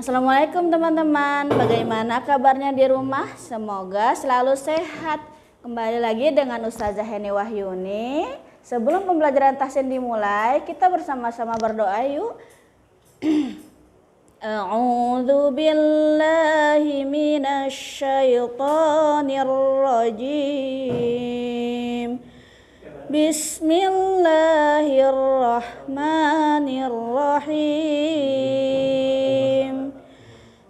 Assalamualaikum teman-teman. Bagaimana kabarnya di rumah? Semoga selalu sehat. Kembali lagi dengan Ustazah Heni Wahyuni. Sebelum pembelajaran tahsin dimulai, kita bersama-sama berdoa yuk. A'udzu billahi minasyaitonir rajim. Bismillahirrahmanirrahim.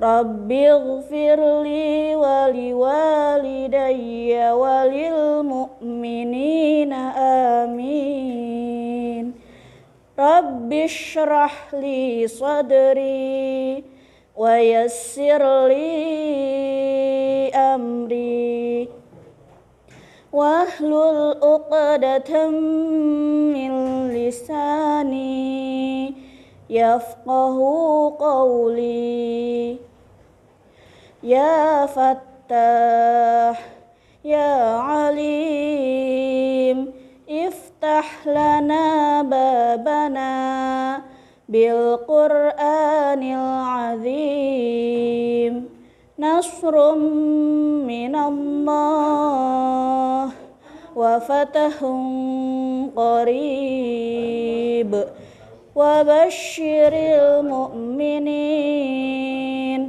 Rabbighfir li wa liwalidayya walil mu'minina amin Rabbishrah li sadri wa yassir li amri wahlul uqadatan min lisani yafqahu qawli يا فتاح يا عليم افتح لنا بابنا بالقرآن العظيم نصر من الله وفتح قريب وبشر المؤمنين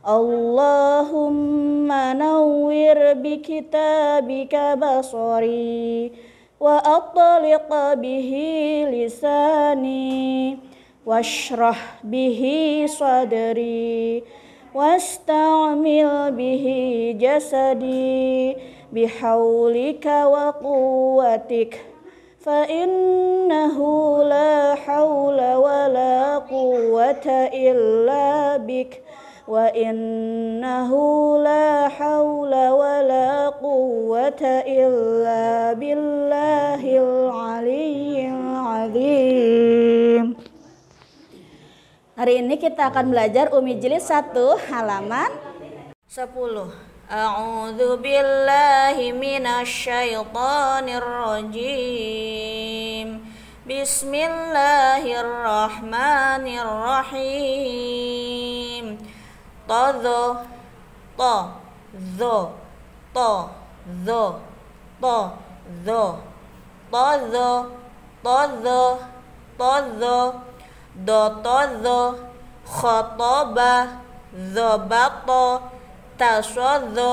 Allahumma nawwir bi kitabika basari wa athliq bihi lisani washrah bihi sadri wastamil bihi jasadi bihaulika wa quwwatik fa innahu la haula wa la quwwata illa bik. وإنه لا حول ولا قوة إلا بالله العلي العظيم Hari ini kita akan belajar Umi Jilid 1 halaman 10 A'udhu billahi minasyaitonir rajim. Bismillahirrahmanirrahim to zo to zo to zo to zo to zo to zo to zo do to zo khotoba zobato tasozo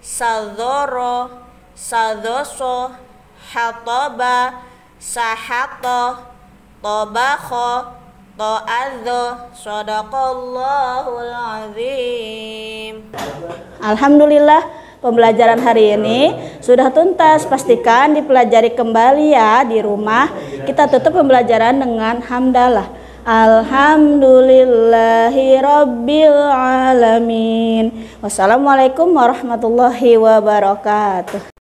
sazoro sazoso hatoba sahato tobakho ta'adzu sadaqallahul azim Alhamdulillah pembelajaran hari ini sudah tuntas pastikan dipelajari kembali ya di rumah kita tutup pembelajaran dengan hamdalah Alhamdulillahirrabbilalamin. Wassalamualaikum warahmatullahi wabarakatuh